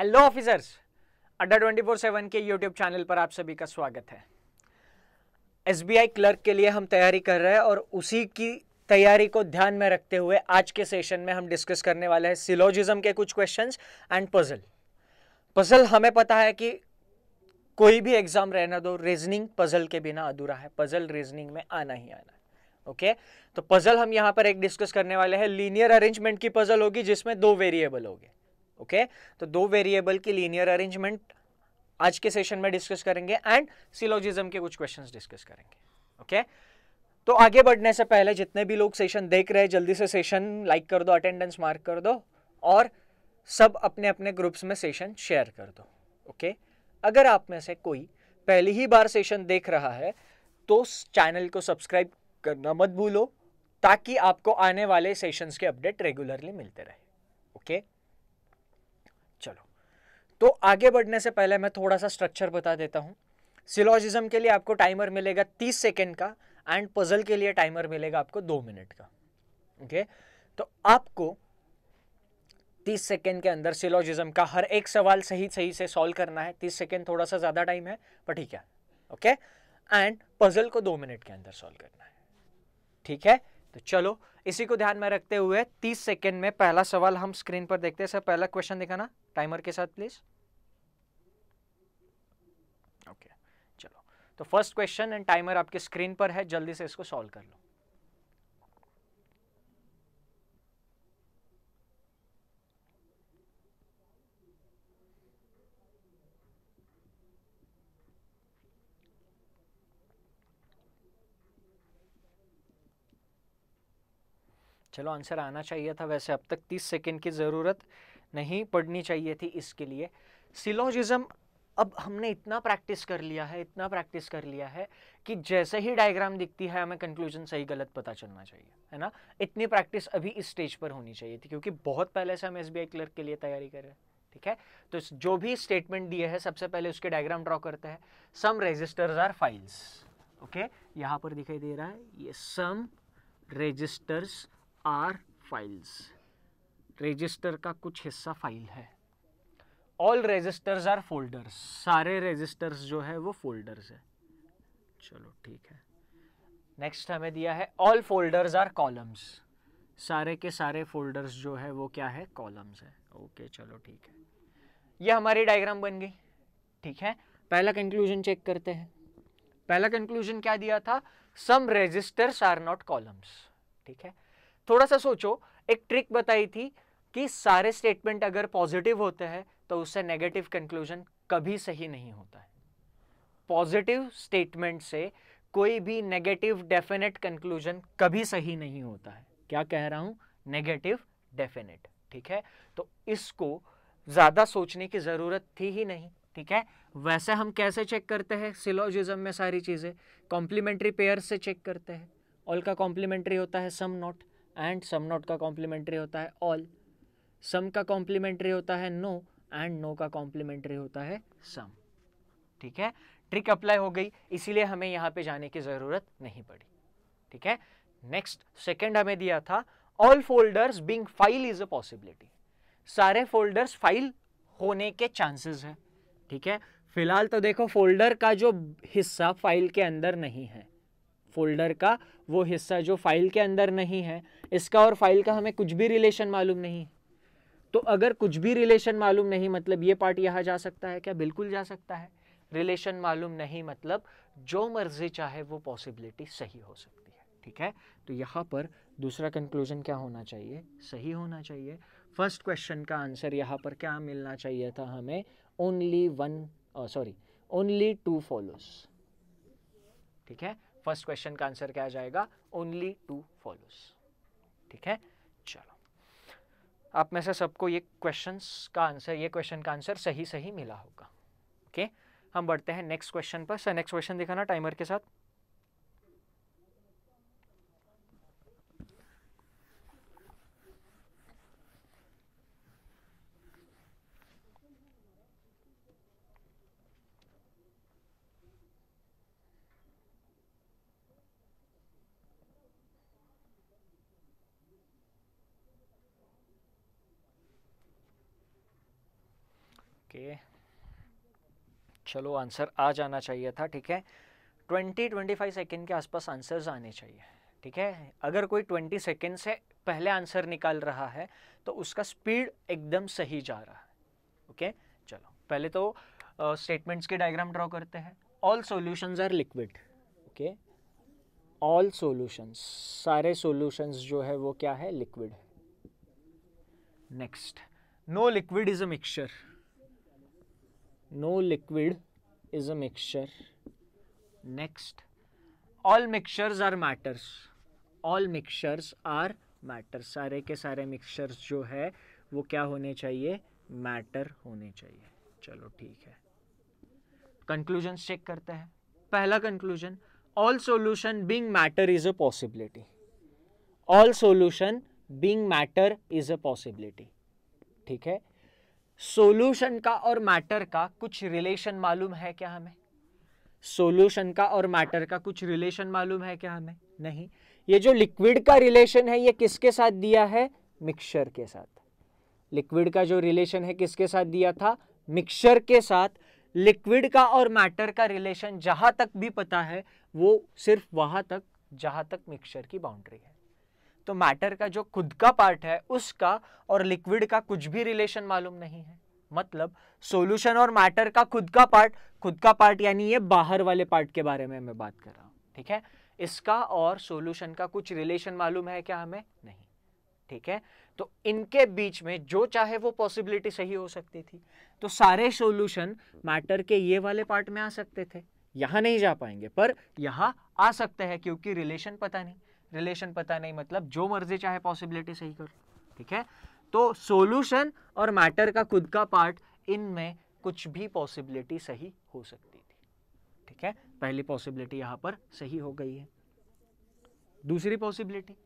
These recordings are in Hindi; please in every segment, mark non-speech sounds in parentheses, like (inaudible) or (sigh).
Hello officers Adda twenty four seven के यूट्यूब चैनल पर आप सभी का स्वागत है एसबीआई क्लर्क के लिए हम तैयारी कर रहे हैं और उसी की तैयारी को ध्यान में रखते हुए आज के सेशन में हम डिस्कस करने वाले हैं सिलोजिज्म के कुछ क्वेश्चंस एंड पजल पजल हमें पता है कि कोई भी एग्जाम रहना दो रीजनिंग पजल के बिना अधूरा है पजल रीजनिंग में आना ही आना ओके okay? तो पजल हम यहाँ पर एक डिस्कस करने वाले हैं लीनियर अरेंजमेंट की पजल होगी जिसमें दो वेरिएबल होगी ओके तो दो वेरिएबल की लीनियर अरेंजमेंट आज के सेशन में डिस्कस करेंगे एंड सिलोजिज्म के कुछ क्वेश्चन डिस्कस करेंगे ओके तो आगे बढ़ने से पहले जितने भी लोग सेशन देख रहे हैं जल्दी से सेशन लाइक कर दो अटेंडेंस मार्क कर दो और सब अपने अपने ग्रुप्स में सेशन शेयर कर दो ओके अगर आप में से कोई पहली ही बार सेशन देख रहा है तो चैनल को सब्सक्राइब करना मत भूलो ताकि आपको आने वाले सेशंस के अपडेट रेगुलरली मिलते रहे तो आगे बढ़ने से पहले मैं थोड़ा सा स्ट्रक्चर बता देता हूँ सिलॉजिज्म के लिए आपको टाइमर मिलेगा तीस सेकेंड का एंड पजल के लिए टाइमर मिलेगा आपको दो मिनट का ओके तो आपको तीस सेकेंड के अंदर सिलोजिज्म का हर एक सवाल सही सही से सॉल्व करना है तीस सेकेंड थोड़ा सा ज़्यादा टाइम है पर ठीक है ओके एंड पजल को दो मिनट के अंदर सॉल्व करना है ठीक है तो चलो इसी को ध्यान में रखते हुए तीस सेकेंड में पहला सवाल हम स्क्रीन पर देखते हैं सर पहला क्वेश्चन दिखाना टाइमर के साथ प्लीज ओके चलो तो फर्स्ट क्वेश्चन एंड टाइमर आपके स्क्रीन पर है जल्दी से इसको सॉल्व कर लो चलो आंसर आना चाहिए था वैसे अब तक 30 सेकंड की ज़रूरत नहीं पढ़नी चाहिए थी इसके लिए सिलोजिज्म अब हमने इतना प्रैक्टिस कर लिया है इतना प्रैक्टिस कर लिया है कि जैसे ही डायग्राम दिखती है हमें कंक्लूजन सही गलत पता चलना चाहिए है ना इतनी प्रैक्टिस अभी इस स्टेज पर होनी चाहिए थी क्योंकि बहुत पहले से हम एस क्लर्क के लिए तैयारी कर रहे हैं ठीक है तो जो भी स्टेटमेंट दिए हैं सबसे पहले उसके डायग्राम ड्रॉ करते हैं some registers are files okay यहाँ पर दिखाई दे रहा है ये some registers are files register का कुछ हिस्सा फाइल है ऑल रजिस्टर्स आर फोल्डर्स सारे रजिस्टर्स जो है वो फोल्डर्स है चलो ठीक है नेक्स्ट हमें दिया है ऑल फोल्डर्स आर कॉलम्स सारे के सारे फोल्डर्स जो है वो क्या है कॉलम्स है ओके चलो ठीक है ये हमारी डायग्राम बन गई ठीक है पहला कंक्लूजन चेक करते हैं पहला कंक्लूजन क्या दिया था some registers are not columns ठीक है थोड़ा सा सोचो एक ट्रिक बताई थी कि सारे स्टेटमेंट अगर पॉजिटिव होते हैं तो उससे नेगेटिव कंक्लूजन कभी सही नहीं होता है पॉजिटिव स्टेटमेंट से कोई भी नेगेटिव डेफिनेट कंक्लूजन कभी सही नहीं होता है क्या कह रहा हूं नेगेटिव डेफिनेट ठीक है तो इसको ज़्यादा सोचने की ज़रूरत थी ही नहीं ठीक है वैसे हम कैसे चेक करते हैं सिलोजिज्म में सारी चीज़ें कॉम्प्लीमेंट्री पेयर से चेक करते हैं ऑल का कॉम्प्लीमेंट्री होता है some not and some not का कॉम्प्लीमेंट्री होता है ऑल सम का कॉम्प्लीमेंट्री होता है नो एंड नो का कॉम्प्लीमेंट्री होता है सम ठीक है ट्रिक अप्लाई हो गई इसीलिए हमें यहाँ पे जाने की ज़रूरत नहीं पड़ी ठीक है नेक्स्ट सेकेंड हमें दिया था all folders being file is a possibility सारे फोल्डर्स फाइल होने के चांसेस है ठीक है फिलहाल तो देखो फोल्डर का जो हिस्सा फाइल के अंदर नहीं है फोल्डर का वो हिस्सा जो फाइल के अंदर नहीं है इसका और फाइल का हमें कुछ भी रिलेशन मालूम नहीं है तो अगर कुछ भी रिलेशन मालूम नहीं मतलब ये पार्ट यहाँ जा सकता है क्या बिल्कुल जा सकता है रिलेशन मालूम नहीं मतलब जो मर्जी चाहे वो पॉसिबिलिटी सही हो सकती है ठीक है तो यहाँ पर दूसरा कंक्लूजन क्या होना चाहिए सही होना चाहिए फर्स्ट क्वेश्चन का आंसर यहाँ पर क्या मिलना चाहिए था हमें only one sorry only two follows ठीक है फर्स्ट क्वेश्चन का आंसर क्या आ जाएगा ओनली टू फॉलोस ठीक है आप में से सबको ये क्वेश्चंस का आंसर ये क्वेश्चन का आंसर सही सही मिला होगा ओके okay? हम बढ़ते हैं नेक्स्ट क्वेश्चन पर सर नेक्स्ट क्वेश्चन दिखाना टाइमर के साथ चलो आंसर आ जाना चाहिए था ठीक है 20-25 सेकेंड के आसपास आंसर्स आने चाहिए ठीक है अगर कोई 20 सेकेंड से पहले आंसर निकाल रहा है तो उसका स्पीड एकदम सही जा रहा है ओके चलो पहले तो स्टेटमेंट्स uh, के डायग्राम ड्रॉ करते हैं all solutions are liquid okay all solutions सारे सोल्यूशंस जो है वो क्या है लिक्विड है next no liquid is a mixture no liquid is a mixture next all mixtures are matters all mixtures are matter सारे के सारे मिक्सचर्स जो है वो क्या होने चाहिए मैटर होने चाहिए चलो ठीक है कंक्लूजन चेक करते हैं पहला conclusion all solution being matter is a possibility all solution being matter is a possibility ठीक है सोल्यूशन का और मैटर का कुछ रिलेशन मालूम है क्या हमें सोल्यूशन का और मैटर का कुछ रिलेशन मालूम है क्या हमें नहीं ये जो लिक्विड का रिलेशन है ये किसके साथ दिया है मिक्सचर के साथ लिक्विड का जो रिलेशन है किसके साथ दिया था मिक्सचर के साथ लिक्विड का और मैटर का रिलेशन जहाँ तक भी पता है वो सिर्फ वहाँ तक जहाँ तक मिक्सचर की बाउंड्री है तो मैटर का जो खुद का पार्ट है उसका और लिक्विड का कुछ भी रिलेशन मालूम नहीं है मतलब सॉल्यूशन और मैटर का खुद का पार्ट खुद का पार्ट यानी ये बाहर वाले पार्ट के बारे में मैं बात कर रहा हूँ ठीक है इसका और सॉल्यूशन का कुछ रिलेशन मालूम है क्या हमें नहीं ठीक है तो इनके बीच में जो चाहे वो पॉसिबिलिटी सही हो सकती थी तो सारे सोल्यूशन मैटर के ये वाले पार्ट में आ सकते थे यहां नहीं जा पाएंगे पर यहां आ सकते हैं क्योंकि रिलेशन पता नहीं रिलेशन पता नहीं मतलब जो मर्जी चाहे पॉसिबिलिटी सही कर ठीक है तो सोल्यूशन और मैटर का खुद का पार्ट इनमें कुछ भी पॉसिबिलिटी सही हो सकती थी ठीक है पहली पॉसिबिलिटी यहाँ पर सही हो गई है दूसरी possibility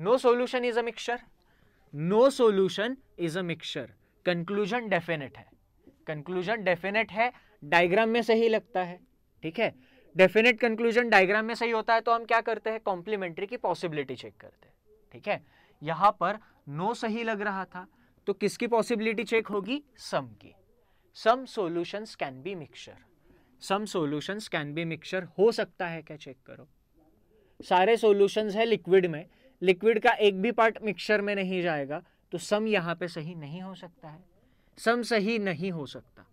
no solution is a mixture no solution is a mixture conclusion definite है कंक्लूजन डेफिनेट है डायग्राम में सही लगता है ठीक है डेफिनेट कंक्लूजन डायग्राम में सही होता है तो हम क्या करते हैं कॉम्प्लीमेंट्री की पॉसिबिलिटी चेक करते हैं ठीक है यहां पर नो सही लग रहा था तो किसकी पॉसिबिलिटी चेक होगी सम की some solutions can be mixture some solutions can be mixture हो सकता है क्या चेक करो सारे सोल्यूशन है लिक्विड में लिक्विड का एक भी पार्ट मिक्सचर में नहीं जाएगा तो सम यहाँ पे सही नहीं हो सकता है सम सही नहीं हो सकता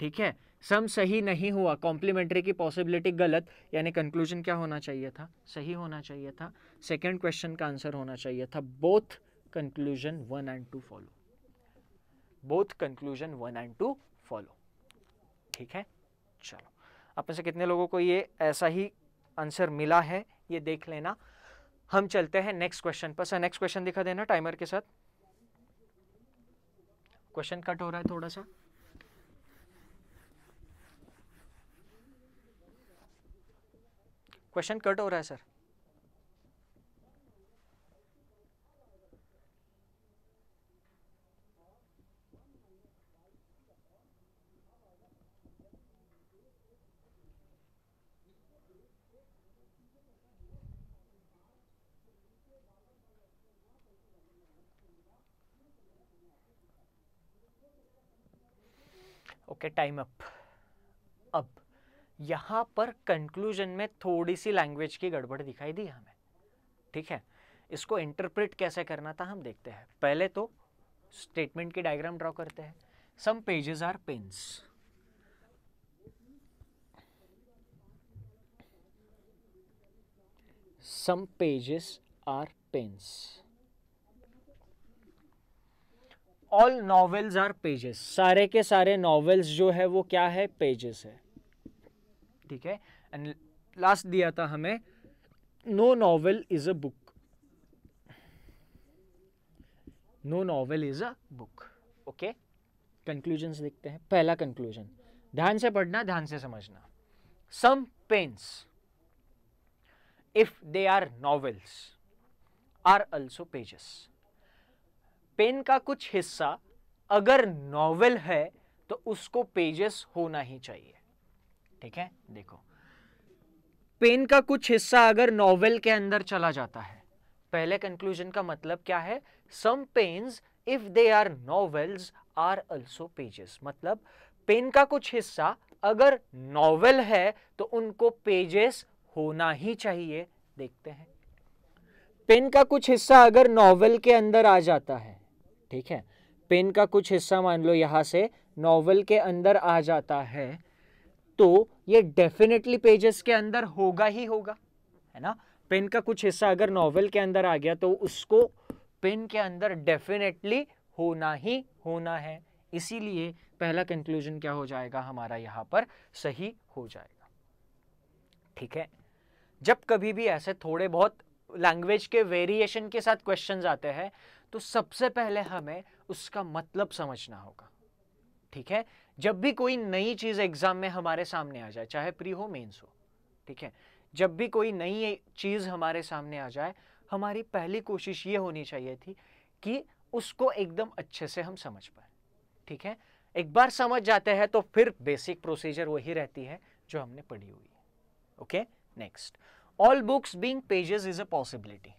ठीक है सम सही नहीं हुआ कॉम्प्लीमेंट्री की पॉसिबिलिटी गलत यानी कंक्लूजन क्या होना चाहिए था सही होना चाहिए था सेकेंड क्वेश्चन का आंसर होना चाहिए था both conclusion one and two follow both conclusion one and two follow ठीक है चलो अपने से कितने लोगों को ये ऐसा ही आंसर मिला है ये देख लेना हम चलते हैं नेक्स्ट क्वेश्चन पर सर नेक्स्ट क्वेश्चन दिखा देना टाइमर के साथ क्वेश्चन कट हो रहा है थोड़ा सा क्वेश्चन कट हो रहा है सर ओके टाइम अप अब यहां पर कंक्लूजन में थोड़ी सी लैंग्वेज की गड़बड़ दिखाई दी हमें ठीक है इसको इंटरप्रेट कैसे करना था हम देखते हैं पहले तो स्टेटमेंट की डायग्राम ड्रॉ करते हैं some pages are pens some pages are pens all novels are pages सारे के सारे नॉवेल्स जो है वो क्या है पेजेस है ठीक है एंड लास्ट दिया था हमें no novel is a book no novel is a book okay conclusion देखते हैं पहला कंक्लूजन ध्यान से पढ़ना ध्यान से समझना some pens if they are novels are also pages pen का कुछ हिस्सा अगर नॉवेल है तो उसको पेजेस होना ही चाहिए ठीक है देखो पेन का कुछ हिस्सा अगर नॉवेल के अंदर चला जाता है पहले कंक्लूजन का मतलब क्या है some pens if they are novels are also pages मतलब पेन का कुछ हिस्सा अगर नॉवेल है तो उनको पेजेस होना ही चाहिए देखते हैं पेन का कुछ हिस्सा अगर नॉवेल के अंदर आ जाता है ठीक है पेन का कुछ हिस्सा मान लो यहां से नॉवेल के अंदर आ जाता है तो ये डेफिनेटली पेजेस के अंदर होगा ही होगा है ना पेन का कुछ हिस्सा अगर नॉवेल के अंदर आ गया तो उसको पेन के अंदर डेफिनेटली होना ही होना है इसीलिए पहला कंक्लूजन क्या हो जाएगा हमारा यहां पर सही हो जाएगा ठीक है जब कभी भी ऐसे थोड़े बहुत लैंग्वेज के वेरिएशन के साथ क्वेश्चंस आते हैं तो सबसे पहले हमें उसका मतलब समझना होगा ठीक है जब भी कोई नई चीज़ एग्ज़ाम में हमारे सामने आ जाए चाहे प्री हो मेन्स हो ठीक है जब भी कोई नई चीज़ हमारे सामने आ जाए हमारी पहली कोशिश ये होनी चाहिए थी कि उसको एकदम अच्छे से हम समझ पाए ठीक है एक बार समझ जाते हैं तो फिर बेसिक प्रोसीजर वही रहती है जो हमने पढ़ी हुई है okay next all books being pages is a possibility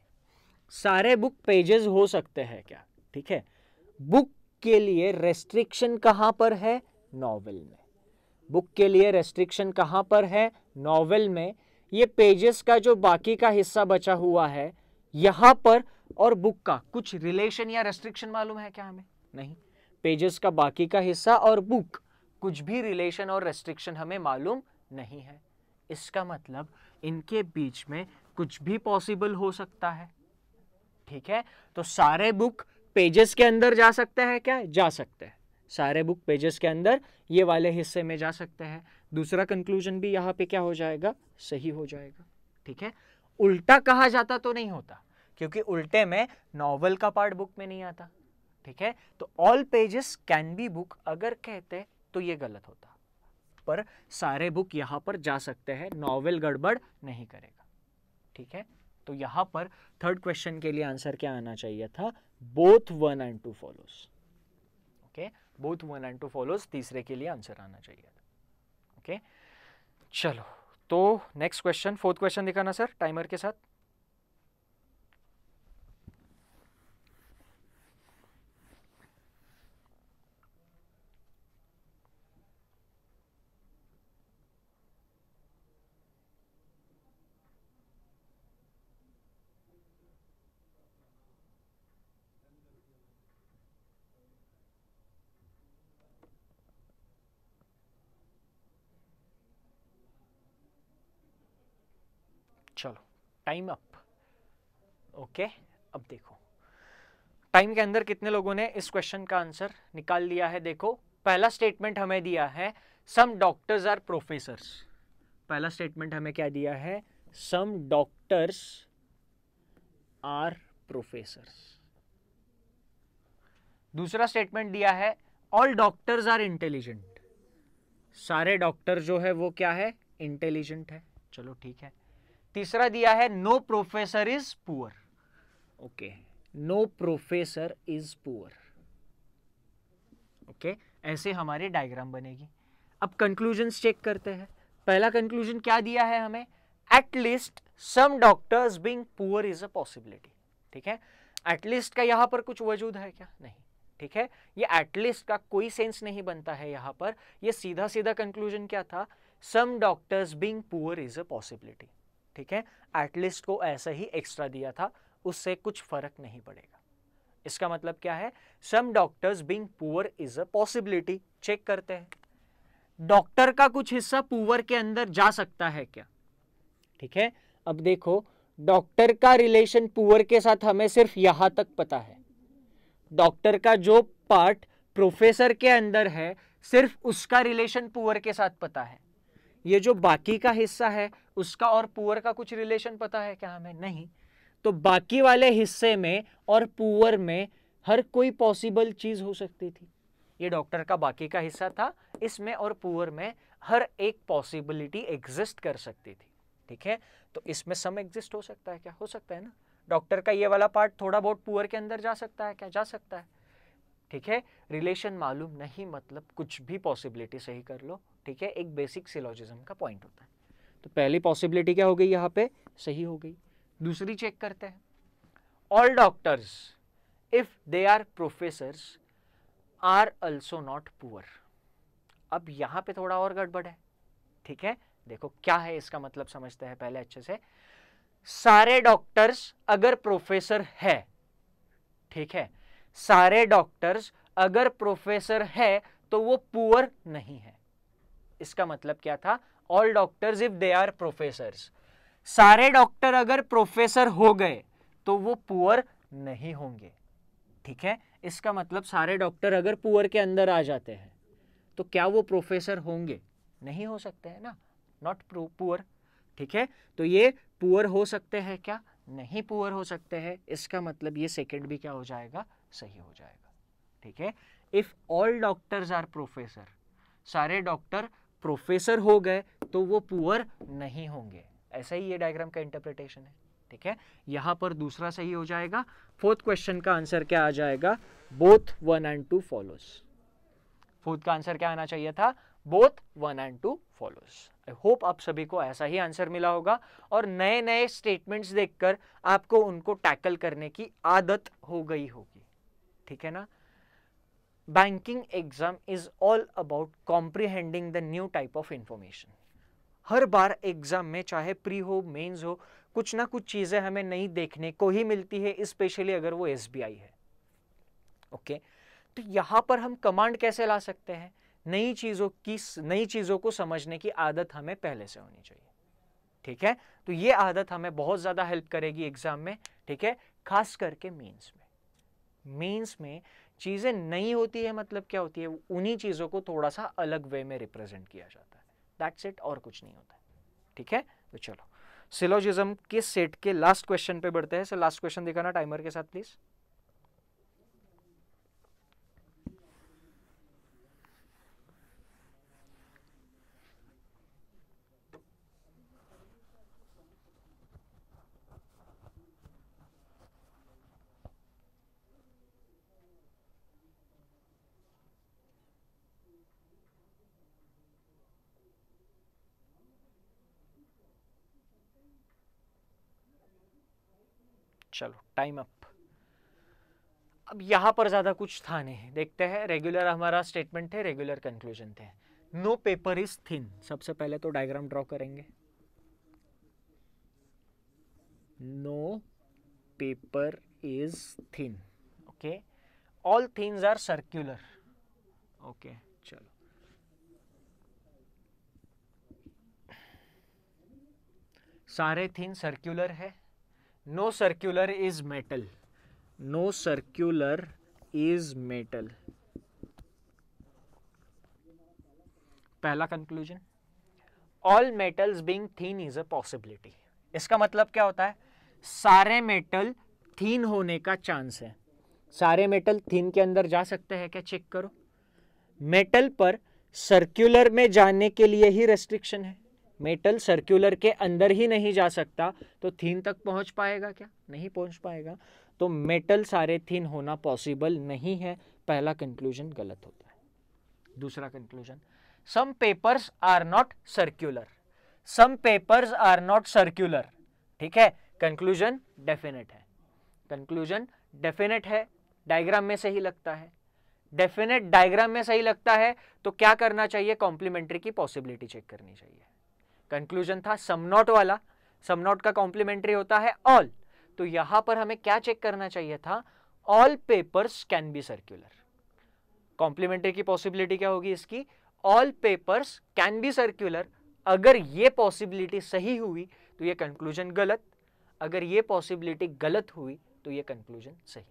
सारे बुक पेजेस हो सकते हैं क्या ठीक है बुक के लिए रेस्ट्रिक्शन कहाँ पर है नॉवेल में बुक के लिए रेस्ट्रिक्शन कहाँ पर है नॉवेल में ये पेजेस का जो बाकी का हिस्सा बचा हुआ है यहाँ पर और बुक का कुछ रिलेशन या रेस्ट्रिक्शन मालूम है क्या हमें नहीं पेजेस का बाकी का हिस्सा और बुक कुछ भी रिलेशन और रेस्ट्रिक्शन हमें मालूम नहीं है इसका मतलब इनके बीच में कुछ भी पॉसिबल हो सकता है ठीक है तो सारे बुक पेजेस के अंदर जा सकते हैं क्या जा सकते हैं सारे बुक पेजेस के अंदर ये वाले हिस्से में जा सकते हैं दूसरा कंक्लूजन भी यहाँ पे क्या हो जाएगा सही हो जाएगा ठीक है उल्टा कहा जाता तो नहीं होता क्योंकि उल्टे में नॉवल का पार्ट बुक में नहीं आता ठीक है तो all pages can be book अगर कहते तो ये गलत होता पर सारे बुक यहाँ पर जा सकते हैं नॉवेल गड़बड़ नहीं करेगा ठीक है तो यहाँ पर थर्ड क्वेश्चन के लिए आंसर क्या आना चाहिए था both one and two follows okay okay? Both one and two follows तीसरे के लिए आंसर आना चाहिए ओके okay? चलो तो नेक्स्ट क्वेश्चन फोर्थ क्वेश्चन दिखाना सर टाइमर के साथ टाइम अप ओके अब देखो टाइम के अंदर कितने लोगों ने इस क्वेश्चन का आंसर निकाल लिया है देखो पहला स्टेटमेंट हमें दिया है सम डॉक्टर्स आर प्रोफेसर्स पहला स्टेटमेंट हमें क्या दिया है सम डॉक्टर्स आर प्रोफेसर्स दूसरा स्टेटमेंट दिया है ऑल डॉक्टर्स आर इंटेलिजेंट सारे डॉक्टर जो है वो क्या है इंटेलिजेंट है चलो ठीक है तीसरा दिया है no professor is poor okay no professor is poor okay ऐसे हमारी डायग्राम बनेगी अब कंक्लूजन चेक करते हैं पहला कंक्लूजन क्या दिया है हमें at least some doctors being poor is a possibility ठीक है एटलीस्ट का यहां पर कुछ वजूद है क्या नहीं ठीक है ये एटलीस्ट का कोई सेंस नहीं बनता है यहां पर ये सीधा सीधा कंक्लूजन क्या था some doctors being poor is a possibility ठीक है एटलीस्ट को ऐसा ही एक्स्ट्रा दिया था उससे कुछ फर्क नहीं पड़ेगा इसका मतलब क्या है some doctors being poor is a possibility check करते हैं डॉक्टर का कुछ हिस्सा पुअर के अंदर जा सकता है क्या ठीक है अब देखो डॉक्टर का रिलेशन पुअर के साथ हमें सिर्फ यहां तक पता है डॉक्टर का जो पार्ट प्रोफेसर के अंदर है सिर्फ उसका रिलेशन पुअर के साथ पता है ये जो बाकी का हिस्सा है उसका और पुअर का कुछ रिलेशन पता है क्या हमें नहीं तो बाकी वाले हिस्से में और पुअर में हर कोई पॉसिबल चीज़ हो सकती थी ये डॉक्टर का बाकी का हिस्सा था इसमें और पुअर में हर एक पॉसिबिलिटी एग्जिस्ट कर सकती थी ठीक है तो इसमें सम एग्जिस्ट हो सकता है क्या हो सकता है ना डॉक्टर का ये वाला पार्ट थोड़ा बहुत पुअर के अंदर जा सकता है क्या जा सकता है ठीक है रिलेशन मालूम नहीं मतलब कुछ भी पॉसिबिलिटी सही कर लो ठीक है एक बेसिक सिलोजिज्म का पॉइंट होता है तो पहली पॉसिबिलिटी क्या हो गई यहाँ पे सही हो गई दूसरी चेक करते हैं all doctors if they are professor are also not poor अब यहाँ पे थोड़ा और गड़बड़ है ठीक है देखो क्या है इसका मतलब समझते हैं पहले अच्छे से सारे डॉक्टर्स अगर प्रोफेसर है ठीक है सारे डॉक्टर्स अगर प्रोफेसर है तो वो पुअर नहीं है इसका मतलब क्या था all doctors if they are professors सारे डॉक्टर अगर प्रोफेसर हो गए तो वो पुअर नहीं होंगे ठीक है इसका मतलब सारे डॉक्टर अगर पुअर के अंदर आ जाते हैं तो क्या वो प्रोफेसर होंगे नहीं हो सकते हैं ना नॉट पुअर ठीक है तो ये पुअर हो सकते हैं क्या नहीं पुअर हो सकते हैं इसका मतलब ये सेकेंड भी क्या हो जाएगा सही हो जाएगा ठीक है if all doctors are professor सारे डॉक्टर प्रोफेसर हो गए तो वो पुअर नहीं होंगे ऐसा ही ये डायग्राम का इंटरप्रिटेशन है ठीक है यहां पर दूसरा सही हो जाएगा फोर्थ क्वेश्चन का आंसर क्या आ जाएगा both one and two follows fourth का आंसर क्या आना चाहिए था both one and two follows I hope आप सभी को ऐसा ही आंसर मिला होगा और नए नए स्टेटमेंट्स देखकर आपको उनको टैकल करने की आदत हो गई होगी ठीक है ना banking exam is all about comprehending the new type of information हर बार एग्जाम में चाहे प्री हो मेंस हो कुछ ना कुछ चीज़ें हमें नहीं देखने को ही मिलती है स्पेशली अगर वो एस है ओके okay? तो यहां पर हम कमांड कैसे ला सकते हैं नई चीज़ों की नई चीज़ों को समझने की आदत हमें पहले से होनी चाहिए ठीक है तो ये आदत हमें बहुत ज़्यादा हेल्प करेगी एग्जाम में ठीक है खास करके मेंस में मेंस में चीज़ें नहीं होती है मतलब क्या होती है उन्हीं चीज़ों को थोड़ा सा अलग वे में रिप्रेजेंट किया जाता है दैट्स इट और कुछ नहीं होता है ठीक है तो चलो सिलोजिज्म के सेट के लास्ट क्वेश्चन पे बढ़ते हैं सर लास्ट क्वेश्चन दिखाना टाइमर के साथ प्लीज़ चलो टाइम अप अब यहाँ पर ज़्यादा कुछ था नहीं देखते हैं रेगुलर हमारा स्टेटमेंट थे रेगुलर कंक्लूजन थे नो पेपर इज थिन सबसे पहले तो डायग्राम ड्रॉ करेंगे no paper is thin okay all things are circular okay चलो सारे थिन सर्क्यूलर है no circular is metal no circular is metal पहला conclusion all metals being thin is a possibility इसका मतलब क्या होता है सारे मेटल थीन होने का चांस है सारे मेटल थीन के अंदर जा सकते हैं क्या चेक करो मेटल पर सर्क्यूलर में जाने के लिए ही रेस्ट्रिक्शन है मेटल सर्कुलर के अंदर ही नहीं जा सकता तो थीन तक पहुंच पाएगा क्या नहीं पहुंच पाएगा तो मेटल सारे थीन होना पॉसिबल नहीं है पहला कंक्लूजन गलत होता है दूसरा conclusion some papers are not circular some papers are not circular ठीक है कंक्लूजन डेफिनेट है कंक्लूजन डेफिनेट है डायग्राम में से ही लगता है डेफिनेट डायग्राम में सही लगता है तो क्या करना चाहिए कॉम्प्लीमेंट्री की पॉसिबिलिटी चेक करनी चाहिए कंक्लूजन था समनॉट वाला समनॉट का कॉम्प्लीमेंट्री होता है ऑल तो यहां पर हमें क्या चेक करना चाहिए था all papers can be circular complementary की पॉसिबिलिटी क्या होगी इसकी all papers can be circular अगर ये पॉसिबिलिटी सही हुई तो ये कंक्लूजन गलत अगर ये पॉसिबिलिटी गलत हुई तो ये कंक्लूजन सही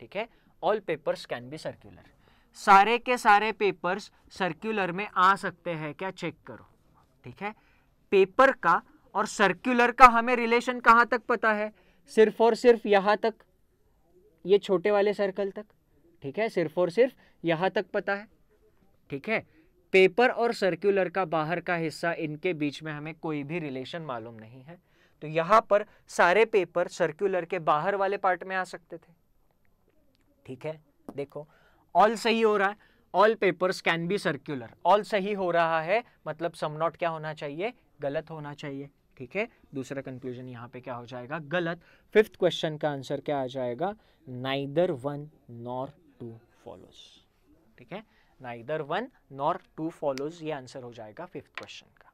ठीक है all papers can be circular सारे के सारे पेपर्स सर्क्यूलर में आ सकते हैं क्या चेक करो ठीक है पेपर का और सर्क्यूलर का हमें रिलेशन कहाँ तक पता है सिर्फ और सिर्फ यहाँ तक ये छोटे वाले सर्कल तक ठीक है सिर्फ और सिर्फ यहाँ तक पता है ठीक है पेपर और सर्क्यूलर का बाहर का हिस्सा इनके बीच में हमें कोई भी रिलेशन मालूम नहीं है तो यहाँ पर सारे पेपर सर्क्यूलर के बाहर वाले पार्ट में आ सकते थे ठीक है देखो ऑल सही हो रहा है all papers can be circular all सही हो रहा है मतलब सम नॉट क्या होना चाहिए गलत होना चाहिए ठीक है दूसरा कंक्लूजन यहाँ पे क्या हो जाएगा गलत फिफ्थ क्वेश्चन का आंसर क्या आ जाएगा neither one nor two follows ठीक है neither one nor two follows ये आंसर हो जाएगा फिफ्थ क्वेश्चन का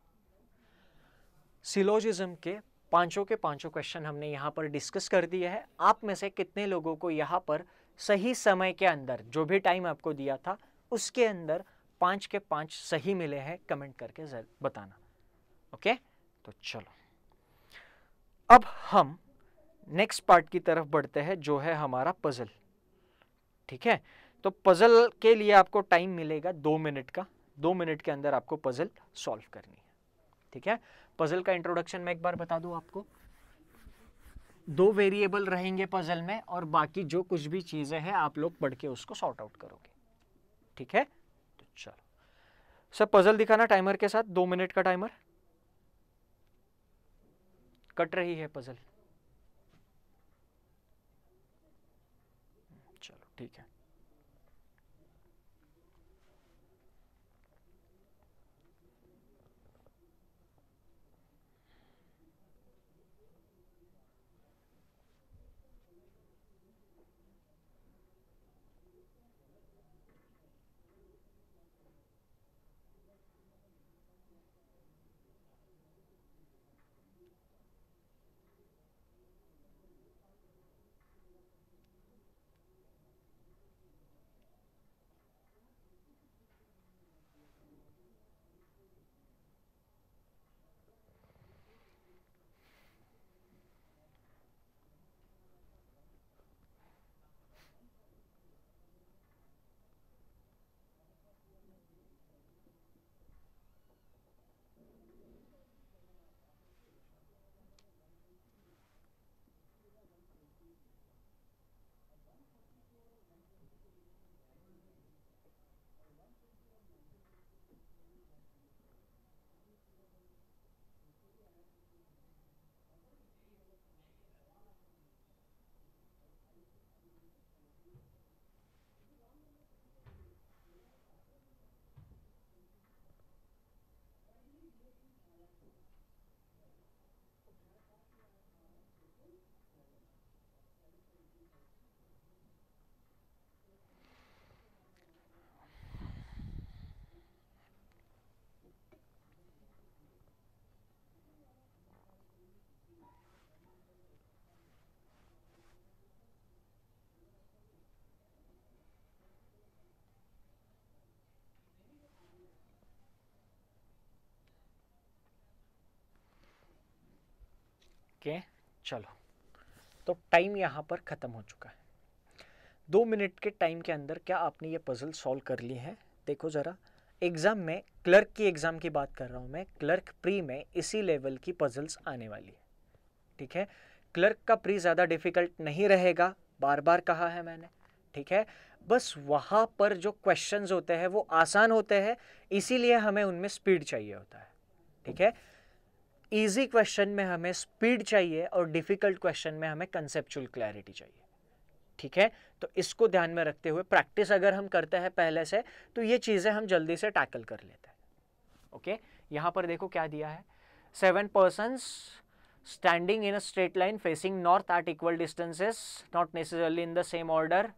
सिलोजिज्म के पांचों के पांचों क्वेश्चन हमने यहाँ पर डिस्कस कर दिए हैं आप में से कितने लोगों को यहाँ पर सही समय के अंदर जो भी टाइम आपको दिया था उसके अंदर पांच के पांच सही मिले हैं कमेंट करके जरूर बताना ओके तो चलो अब हम नेक्स्ट पार्ट की तरफ बढ़ते हैं जो है हमारा पजल ठीक है तो पजल के लिए आपको टाइम मिलेगा दो मिनट का दो मिनट के अंदर आपको पजल सॉल्व करनी है ठीक है पजल का इंट्रोडक्शन मैं एक बार बता दूं आपको दो वेरिएबल रहेंगे पजल में और बाकी जो कुछ भी चीज़ें हैं आप लोग पढ़ के उसको सॉर्ट आउट करोगे ठीक है तो चलो सर पजल दिखाना टाइमर के साथ दो मिनट का टाइमर कट रही है पजल चलो ठीक है ओके चलो तो टाइम यहाँ पर ख़त्म हो चुका है दो मिनट के टाइम के अंदर क्या आपने ये पज़ल सॉल्व कर ली है देखो ज़रा एग्ज़ाम में क्लर्क की एग्ज़ाम की बात कर रहा हूँ मैं क्लर्क प्री में इसी लेवल की पज़ल्स आने वाली है ठीक है क्लर्क का प्री ज़्यादा डिफ़िकल्ट नहीं रहेगा बार बार कहा है मैंने ठीक है बस वहाँ पर जो क्वेश्चंस होते हैं वो आसान होते हैं इसीलिए हमें उनमें स्पीड चाहिए होता है ठीक है ईजी क्वेश्चन में हमें स्पीड चाहिए और डिफिकल्ट क्वेश्चन में हमें कंसेप्चुअल क्लैरिटी चाहिए ठीक है तो इसको ध्यान में रखते हुए प्रैक्टिस अगर हम करते हैं पहले से तो ये चीज़ें हम जल्दी से टैकल कर लेते हैं ओके okay? पर देखो क्या दिया है seven person standing in a straight line facing north at equal distances not necessarily in the same order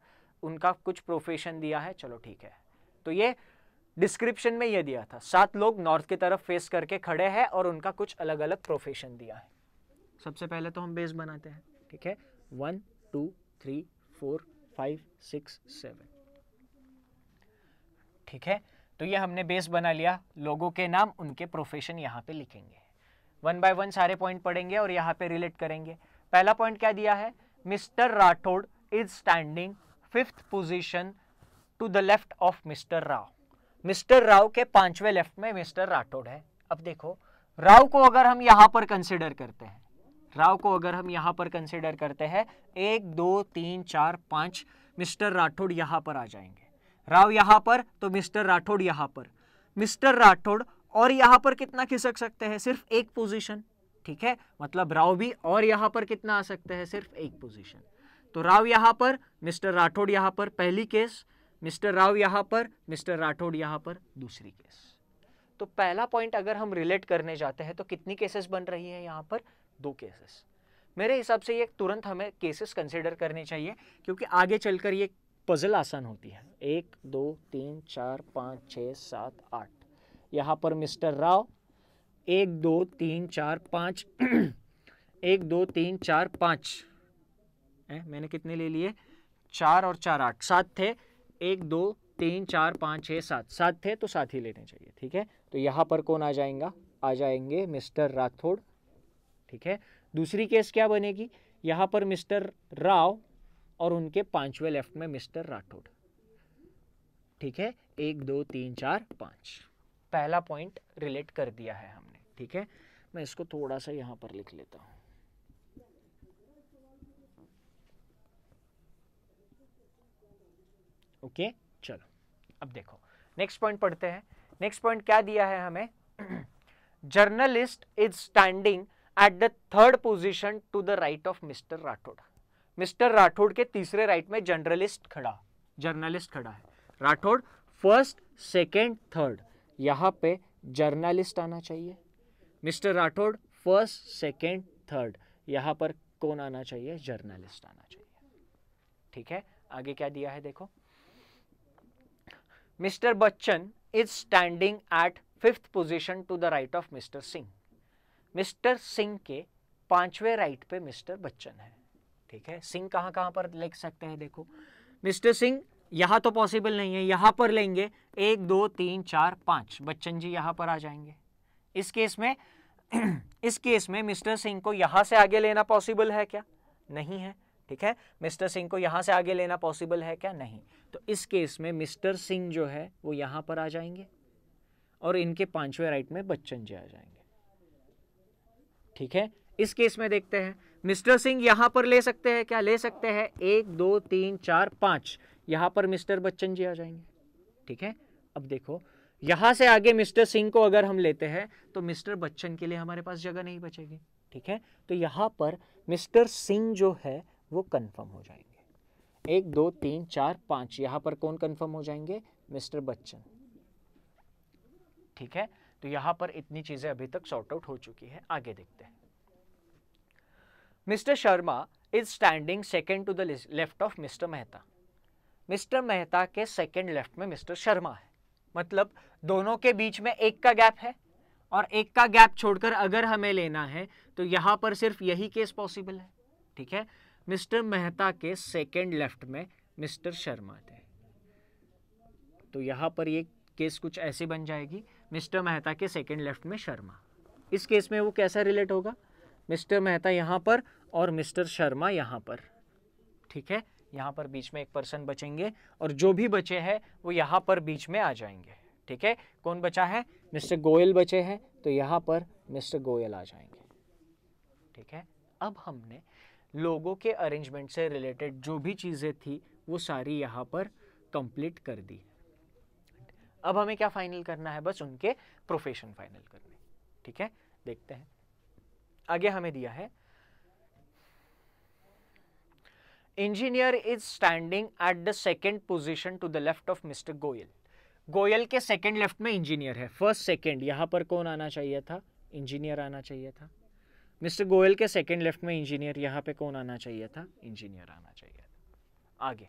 उनका कुछ प्रोफेशन दिया है चलो ठीक है तो ये डिस्क्रिप्शन में यह दिया था सात लोग नॉर्थ की तरफ फेस करके खड़े हैं और उनका कुछ अलग अलग प्रोफेशन दिया है सबसे पहले तो हम बेस बनाते हैं ठीक है one two three four five six seven ठीक है तो ये हमने बेस बना लिया लोगों के नाम उनके प्रोफेशन यहाँ पे लिखेंगे वन बाय वन सारे पॉइंट पढ़ेंगे और यहाँ पे रिलेट करेंगे पहला पॉइंट क्या दिया है mister Rathore is standing fifth position to the left of mister Rao mister Rao के पांचवे लेफ्ट में मिस्टर राठौड़ है अब देखो राव को अगर हम यहां पर कंसिडर करते हैं राव को अगर हम यहां पर कंसिडर करते हैं एक दो तीन चार पांच मिस्टर राठौड़ यहां पर आ जाएंगे राव यहां पर तो मिस्टर राठौड़ यहाँ पर मिस्टर राठौड़ और यहां पर कितना खिसक सकते हैं सिर्फ एक पोजीशन ठीक है मतलब राव भी और यहाँ पर कितना आ सकते हैं सिर्फ एक पोजीशन तो राव यहां पर मिस्टर राठौड़ यहां पर पहली केस मिस्टर राव यहाँ पर मिस्टर राठौड़ यहाँ पर दूसरी केस तो पहला पॉइंट अगर हम रिलेट करने जाते हैं तो कितनी केसेस बन रही है यहाँ पर दो केसेस मेरे हिसाब से ये तुरंत हमें केसेस कंसिडर करने चाहिए क्योंकि आगे चलकर ये पजल आसान होती है एक दो तीन चार पाँच छः सात आठ यहाँ पर मिस्टर राव एक दो तीन चार पाँच (clears throat) एक दो तीन चार पाँच मैंने कितने ले लिए चार और चार आठ सात थे एक दो तीन चार पाँच छः सात सात थे तो सात ही लेने चाहिए ठीक है तो यहाँ पर कौन आ जाएगा आ जाएंगे मिस्टर राठौड़ ठीक है दूसरी केस क्या बनेगी यहाँ पर मिस्टर राव और उनके पांचवें लेफ्ट में मिस्टर राठौड़ ठीक है एक दो तीन चार पाँच पहला पॉइंट रिलेट कर दिया है हमने ठीक है मैं इसको थोड़ा सा यहाँ पर लिख लेता हूँ ओके चलो अब देखो नेक्स्ट पॉइंट पढ़ते हैं नेक्स्ट पॉइंट क्या दिया है हमें journalist is standing at the third position to the right of mister Rathore mister Rathore के तीसरे राइट right में जर्नलिस्ट खड़ा जर्नलिस्ट खड़ा है राठौड़ फर्स्ट सेकेंड थर्ड यहाँ पे जर्नलिस्ट आना चाहिए mister Rathore first second third यहां पर कौन आना चाहिए जर्नलिस्ट आना चाहिए ठीक है आगे क्या दिया है देखो mister Bachchan is standing at fifth position to the right of mister Singh mister Singh के पांचवे राइट पे मिस्टर बच्चन है ठीक है सिंह कहाँ कहाँ पर लिख सकते हैं देखो मिस्टर सिंह यहाँ तो पॉसिबल नहीं है यहाँ पर लेंगे एक दो तीन चार पांच बच्चन जी यहाँ पर आ जाएंगे इस केस में (clears throat) इस केस में मिस्टर सिंह को यहाँ से आगे लेना पॉसिबल है क्या नहीं है ठीक है मिस्टर सिंह को यहां से आगे लेना पॉसिबल है क्या नहीं तो इस केस में मिस्टर सिंह जो है वो यहां पर आ जाएंगे और इनके पांचवें राइट में बच्चन जी आ जाएंगे ठीक है इस केस में देखते हैं मिस्टर सिंह यहां पर ले सकते हैं क्या ले सकते हैं एक दो तीन चार पांच यहां पर मिस्टर बच्चन जी आ जाएंगे ठीक है अब देखो यहां से आगे मिस्टर सिंह को अगर हम लेते हैं तो मिस्टर बच्चन के लिए हमारे पास जगह नहीं बचेगी ठीक है तो यहां पर मिस्टर सिंह जो है वो कन्फर्म हो जाएंगे एक दो तीन चार पाँच यहाँ पर कौन कंफर्म हो जाएंगे मिस्टर बच्चन ठीक है तो यहां पर इतनी चीज़ें अभी तक सॉर्ट आउट हो चुकी है आगे देखते हैं mister Sharma is standing second to the left of mister Mehta mister Mehta के सेकेंड लेफ्ट में मिस्टर शर्मा है मतलब दोनों के बीच में एक का गैप है और एक का गैप छोड़कर अगर हमें लेना है तो यहां पर सिर्फ यही केस पॉसिबल है ठीक है मिस्टर मेहता के सेकंड लेफ्ट में मिस्टर शर्मा थे तो यहाँ पर ये केस कुछ ऐसे बन जाएगी मिस्टर मेहता के सेकंड लेफ्ट में शर्मा इस केस में वो कैसा रिलेट होगा मिस्टर मेहता यहाँ पर और मिस्टर शर्मा यहाँ पर ठीक है यहाँ पर बीच में एक पर्सन बचेंगे और जो भी बचे हैं वो यहाँ पर बीच में आ जाएंगे ठीक है कौन बचा है मिस्टर गोयल बचे हैं तो यहाँ पर मिस्टर गोयल आ जाएंगे ठीक है अब हमने लोगों के अरेंजमेंट से रिलेटेड जो भी चीज़ें थी वो सारी यहाँ पर कंप्लीट कर दी अब हमें क्या फाइनल करना है बस उनके प्रोफेशन फाइनल करने ठीक है देखते हैं आगे हमें दिया है engineer is standing at the second position to the left of mister Goyal Goyal के सेकेंड लेफ्ट में इंजीनियर है फर्स्ट सेकेंड यहां पर कौन आना चाहिए था इंजीनियर आना चाहिए था मिस्टर गोयल के सेकंड लेफ्ट में इंजीनियर यहाँ पे कौन आना चाहिए था इंजीनियर आना चाहिए था आगे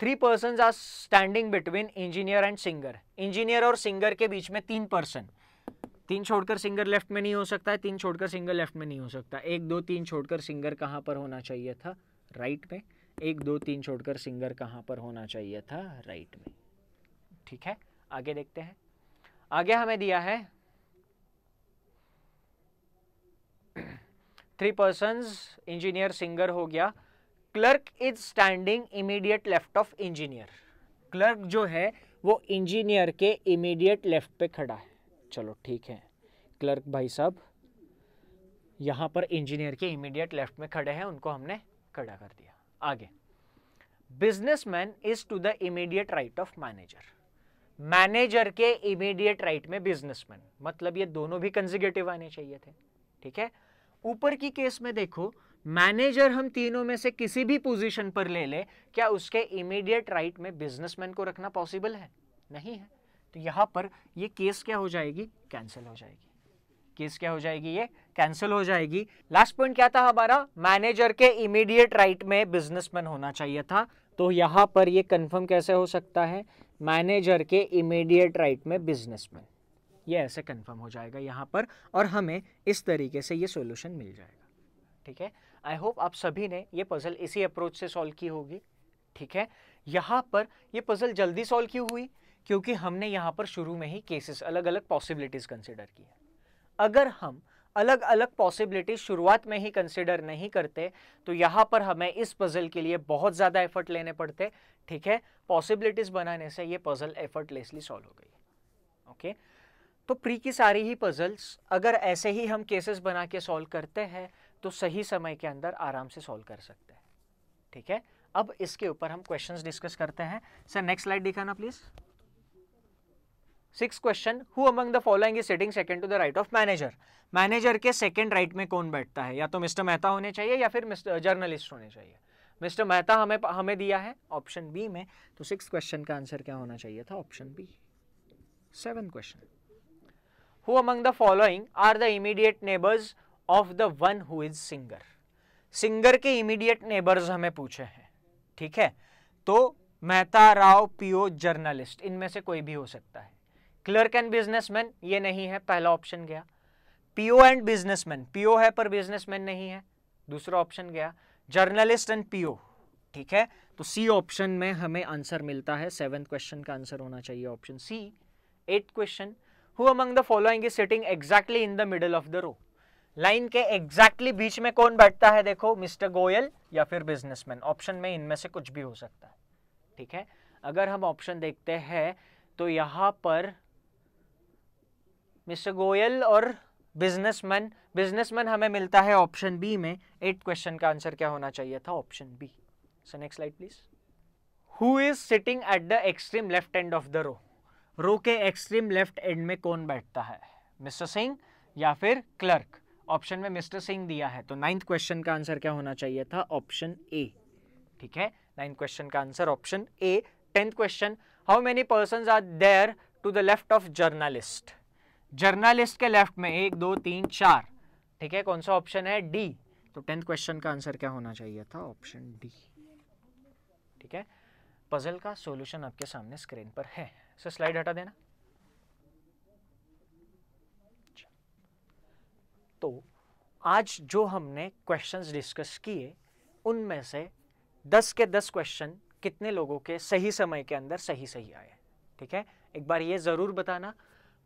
three person are standing between engineer and singer engineer और सिंगर के बीच में तीन पर्सन तीन छोड़कर सिंगर लेफ्ट में नहीं हो सकता है तीन छोड़कर सिंगर लेफ्ट में नहीं हो सकता एक दो तीन छोड़कर सिंगर कहाँ पर होना चाहिए था राइट में एक दो तीन छोड़कर सिंगर कहाँ पर होना चाहिए था राइट में ठीक है आगे देखते हैं आगे हमें दिया है थ्री पर्सन इंजीनियर सिंगर हो गया clerk is standing immediate left of engineer clerk जो है वो इंजीनियर के इमीडिएट लेफ्ट पे खड़ा है चलो ठीक है क्लर्क भाई साहब यहाँ पर इंजीनियर के इमीडिएट लेफ्ट में खड़े हैं उनको हमने खड़ा कर दिया आगे businessman is to the immediate right of manager manager के इमीडिएट राइट में बिजनेसमैन मतलब ये दोनों भी कंजिगेटिव आने चाहिए थे ठीक है ऊपर की केस में देखो मैनेजर हम तीनों में से किसी भी पोजीशन पर ले ले क्या उसके इमीडिएट राइट में बिजनेसमैन को रखना पॉसिबल है नहीं है तो यहाँ पर ये केस क्या हो जाएगी कैंसिल हो जाएगी केस क्या हो जाएगी ये कैंसिल हो जाएगी लास्ट पॉइंट क्या था हमारा मैनेजर के इमीडिएट राइट में बिजनेसमैन होना चाहिए था तो यहाँ पर ये कंफर्म कैसे हो सकता है मैनेजर के इमीडिएट राइट में बिजनेसमैन ये ऐसे कन्फर्म हो जाएगा यहाँ पर और हमें इस तरीके से ये सोल्यूशन मिल जाएगा ठीक है आई होप आप सभी ने ये पज़ल इसी अप्रोच से सॉल्व की होगी ठीक है यहाँ पर ये पज़ल जल्दी सॉल्व क्यों हुई क्योंकि हमने यहाँ पर शुरू में ही केसेस अलग अलग पॉसिबिलिटीज़ कंसिडर की है अगर हम अलग अलग पॉसिबिलिटीज शुरुआत में ही कंसिडर नहीं करते तो यहाँ पर हमें इस पज़ल के लिए बहुत ज़्यादा एफर्ट लेने पड़ते ठीक है पॉसिबिलिटीज़ बनाने से ये पज़ल एफर्टलेसली सॉल्व हो गई ओके okay? तो प्री की सारी ही पजल्स अगर ऐसे ही हम केसेस बना के सॉल्व करते हैं तो सही समय के अंदर आराम से सॉल्व कर सकते हैं ठीक है अब इसके ऊपर हम क्वेश्चंस डिस्कस करते हैं सर नेक्स्ट स्लाइड दिखाना please six question who among the following is sitting second to the right of manager manager के सेकंड राइट में कौन बैठता है या तो मिस्टर मेहता होने चाहिए या फिर मिस्टर जर्नलिस्ट होने चाहिए मिस्टर मेहता हमें हमें दिया है ऑप्शन बी में तो सिक्स क्वेश्चन का आंसर क्या होना चाहिए था option B seven question who among the following are the immediate neighbors of the one who is singer singer के इमीडिएट neighbors हमें पूछे हैं ठीक है तो मेहता राव पीओ जर्नलिस्ट इनमें से कोई भी हो सकता है क्लर्क एंड बिजनेसमैन ये नहीं है पहला ऑप्शन गया पीओ एंड बिजनेसमैन पीओ है पर बिजनेसमैन नहीं है दूसरा ऑप्शन गया जर्नलिस्ट एंड पीओ ठीक है तो सी ऑप्शन में हमें आंसर मिलता है सेवेंथ क्वेश्चन का आंसर होना चाहिए option C eight question who among the following is sitting exactly in the middle of the row line के एग्जैक्टली बीच में कौन बैठता है देखो मिस्टर गोयल या फिर बिजनेसमैन ऑप्शन में इनमें से कुछ भी हो सकता है ठीक है अगर हम ऑप्शन देखते हैं तो यहाँ पर मिस्टर गोयल और बिजनेसमैन बिजनेसमैन हमें मिलता है ऑप्शन बी में एट क्वेश्चन का आंसर क्या होना चाहिए था option B so next slide please who is sitting at the extreme left end of the row row के एक्सट्रीम लेफ्ट एंड में कौन बैठता है मिस्टर सिंह या फिर क्लर्क ऑप्शन में मिस्टर सिंह दिया है तो नाइन्थ क्वेश्चन का आंसर क्या होना चाहिए था ऑप्शन ए ठीक है नाइन्थ क्वेश्चन का answer option A tenth question how many person are there to the left of journalist journalist के लेफ्ट में एक दो तीन चार ठीक है कौन सा ऑप्शन है डी तो टेंथ क्वेश्चन का आंसर क्या होना चाहिए था ऑप्शन डी ठीक है पजल का सॉल्यूशन आपके सामने स्क्रीन पर है सर स्लाइड हटा देना तो आज जो हमने क्वेश्चंस डिस्कस किए उनमें से 10 के 10 क्वेश्चन कितने लोगों के सही समय के अंदर सही सही आए ठीक है एक बार ये ज़रूर बताना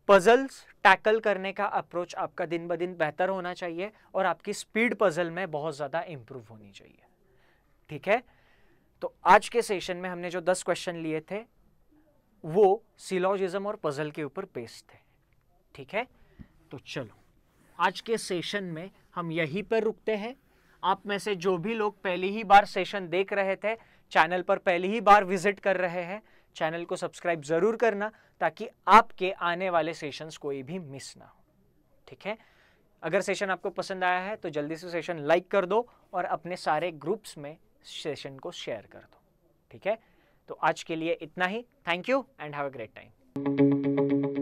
पजल्स टैकल करने का अप्रोच आपका दिन ब दिन बेहतर होना चाहिए और आपकी स्पीड पजल में बहुत ज़्यादा इंप्रूव होनी चाहिए ठीक है तो आज के सेशन में हमने जो 10 क्वेश्चन लिए थे वो सिलॉजिज्म और पजल के ऊपर बेस्ड थे ठीक है तो चलो आज के सेशन में हम यहीं पर रुकते हैं आप में से जो भी लोग पहली ही बार सेशन देख रहे थे चैनल पर पहली ही बार विजिट कर रहे हैं चैनल को सब्सक्राइब ज़रूर करना ताकि आपके आने वाले सेशंस कोई भी मिस ना हो ठीक है अगर सेशन आपको पसंद आया है तो जल्दी से सेशन लाइक कर दो और अपने सारे ग्रुप्स में सेशन को शेयर कर दो ठीक है तो आज के लिए इतना ही thank you and have a great time